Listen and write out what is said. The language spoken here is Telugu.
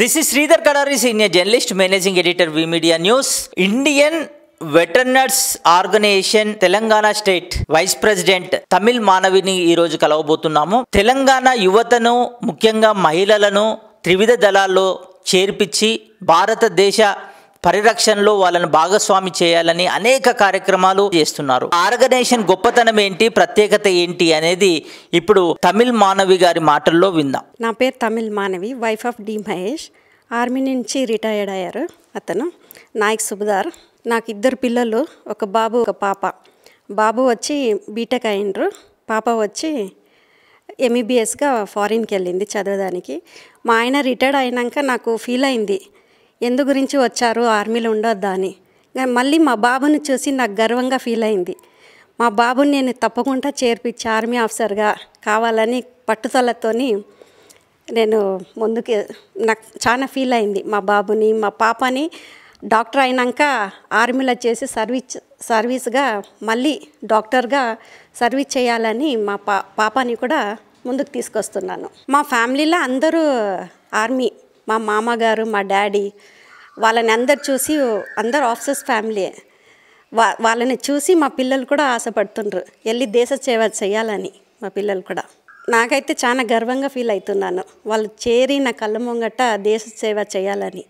this is Sridhar Kadari senior journalist managing editor V media news Indian veterans organisation Telangana state vice president Tamil మానవిని ఈరోజు కలవబోతున్నాము తెలంగాణ యువతను ముఖ్యంగా మహిళలను త్రివిధ దళాల్లో చేర్పించి భారతదేశ పరిరక్షణలో వాళ్ళని భాగస్వామి చేయాలని అనేక కార్యక్రమాలు చేస్తున్నారు ఆర్గనైజేషన్ గొప్పతనం ఏంటి ప్రత్యేకత ఏంటి అనేది ఇప్పుడు తమిళ్ మానవి గారి మాటల్లో విందాం నా పేరు Tamil Manavi wife of D Mahesh army నుంచి రిటైర్డ్ అయ్యారు అతను నాయక్ సుబుదార్ నాకు ఇద్దరు పిల్లలు ఒక బాబు ఒక పాప బాబు వచ్చి బీటెక్ అయినరు పాప వచ్చి ఎంఈబిఎస్గా ఫారిన్కి వెళ్ళింది చదవడానికి మా ఆయన రిటైర్డ్ అయినాక నాకు ఫీల్ అయింది ఎందు గురించి వచ్చారు ఆర్మీలో ఉండొద్దా అని మళ్ళీ మా బాబుని చూసి నాకు గర్వంగా ఫీల్ అయింది మా బాబుని నేను తప్పకుండా చేర్పించి ఆర్మీ ఆఫీసర్గా కావాలని పట్టుదలతోని నేను ముందుకు నాకు చాలా ఫీల్ అయింది మా బాబుని మా పాపని డాక్టర్ అయినాక ఆర్మీలో చేసి సర్వీస్ సర్వీస్గా మళ్ళీ డాక్టర్గా సర్వీస్ చేయాలని మా పా పాపని కూడా ముందుకు తీసుకొస్తున్నాను మా ఫ్యామిలీలో అందరూ ఆర్మీ మా మామగారు మా డాడీ వాళ్ళని అందరు చూసి అందరు ఆఫీసర్స్ ఫ్యామిలీ వా వాళ్ళని చూసి మా పిల్లలు కూడా ఆశపడుతుండ్రు వెళ్ళి దేశ సేవ చేయాలని మా పిల్లలు కూడా నాకైతే చాలా గర్వంగా ఫీల్ అవుతున్నాను వాళ్ళు చేరి నా కళ్ళ ముంగట దేశ సేవ చేయాలని